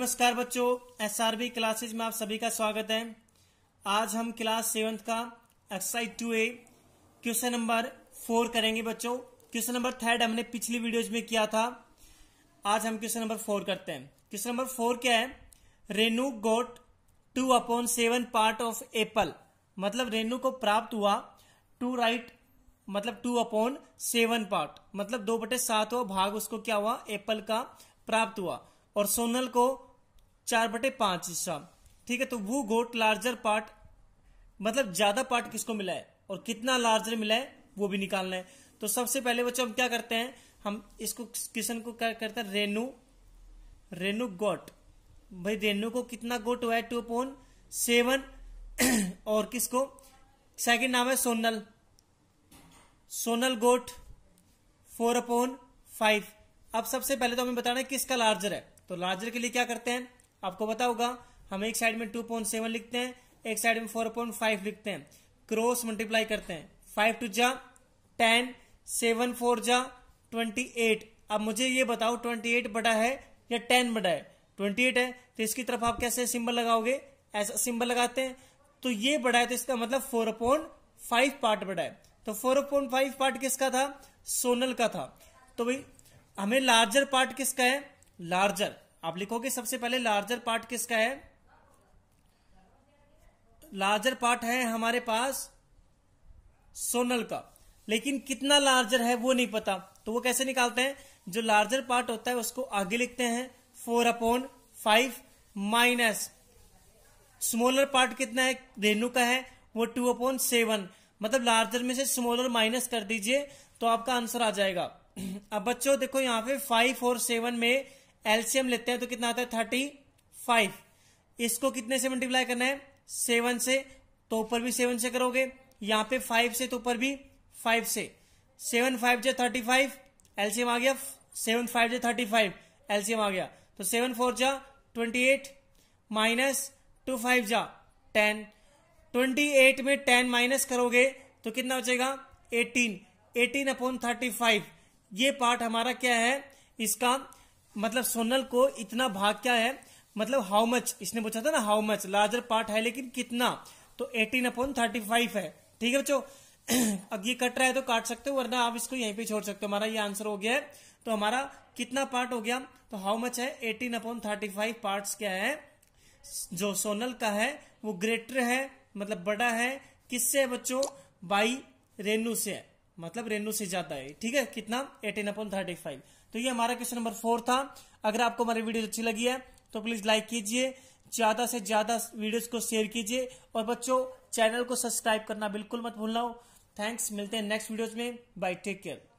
नमस्कार बच्चों S R B classes में आप सभी का स्वागत है आज हम क्लास सेवंथ का exercise two A question number four करेंगे बच्चों क्वेश्चन नंबर थर्ड हमने पिछली वीडियोज में किया था आज हम क्वेश्चन नंबर फोर करते हैं क्वेश्चन नंबर फोर क्या है Renu got two upon seven part of apple मतलब रेनु को प्राप्त हुआ टू राइट मतलब टू अपॉन सेवन पार्ट मतलब दो बटे सातवा भाग उसको क्या हुआ एप्पल का प्राप्त हुआ और सोनल को चार बटे पांच हिस्सा ठीक है तो वो गोट लार्जर पार्ट मतलब ज्यादा पार्ट किसको मिला है और कितना लार्जर मिला है वो भी निकालना है तो सबसे पहले बच्चों हम क्या करते हैं हम इसको क्वेश्चन को क्या करते हैं रेनू रेनु गोट भाई रेनु को कितना गोट हुआ है टू अपॉन सेवन और किसको सेकंड नाम है Sonal Sonal got four upon five अब सबसे पहले तो हमें बताना है किसका लार्जर है तो लार्जर के लिए क्या करते हैं आपको पता होगा हम एक साइड में 2.7 लिखते हैं एक साइड में 4.5 लिखते हैं क्रॉस मल्टीप्लाई करते हैं फाइव टू जा टेन सेवन फोर जा ट्वेंटी एट अब मुझे ये बताओ ट्वेंटी एट बड़ा है या टेन बड़ा है ट्वेंटी एट है तो इसकी तरफ आप कैसे सिंबल लगाओगे ऐसा सिंबल लगाते हैं तो ये बड़ा है तो इसका मतलब फोर पॉइंट फाइव पार्ट बड़ा है तो फोर पॉइंट फाइव पार्ट किसका था सोनल का था तो भाई हमें लार्जर पार्ट किसका है लार्जर आप लिखोगे सबसे पहले लार्जर पार्ट किसका है लार्जर पार्ट है हमारे पास सोनल का लेकिन कितना लार्जर है वो नहीं पता तो वो कैसे निकालते हैं जो लार्जर पार्ट होता है उसको आगे लिखते हैं four upon five minus smaller part कितना है रेणु का है वो टू अपॉन सेवन मतलब लार्जर में से स्मॉलर माइनस कर दीजिए तो आपका आंसर आ जाएगा अब बच्चों देखो यहां पे फाइव और सेवन में एलसीएम लेते हैं तो कितना आता है थर्टी फाइव इसको कितने से मल्टीप्लाई करना है सेवन से तो ऊपर भी सेवन से करोगे यहाँ पे फाइव से तो ऊपर भी फाइव से सेवन फाइव जे थर्टी फाइव एलसीएम आ गया सेवन फाइव जे थर्टी फाइव एलसीएम आ गया तो सेवन फोर जा twenty eight minus two five जा टेन ट्वेंटी एट में टेन माइनस करोगे तो कितना बचेगा eighteen eighteen upon thirty five ये पार्ट हमारा क्या है इसका मतलब सोनल को इतना भाग क्या है मतलब हाउ मच इसने पूछा था ना हाउ मच लार्जर पार्ट है लेकिन कितना तो एटीन अपॉन थर्टी फाइव है ठीक है बच्चों अब ये कट रहा है तो काट सकते हो वरना आप इसको यहीं पे छोड़ सकते हो हमारा ये आंसर हो गया है तो हमारा कितना पार्ट हो गया तो हाउ मच है eighteen upon thirty five part क्या है जो सोनल का है वो ग्रेटर है मतलब बड़ा है किससे है बच्चों बाई रेनू से है मतलब रेनू से ज्यादा है ठीक है कितना एटीन अपॉइंट थर्टी फाइव तो ये हमारा क्वेश्चन नंबर फोर था अगर आपको हमारी वीडियो अच्छी लगी है तो प्लीज लाइक कीजिए ज्यादा से ज्यादा वीडियोस को शेयर कीजिए और बच्चों चैनल को सब्सक्राइब करना बिल्कुल मत भूलना हो थैंक्स मिलते हैं नेक्स्ट वीडियोज में बाय टेक केयर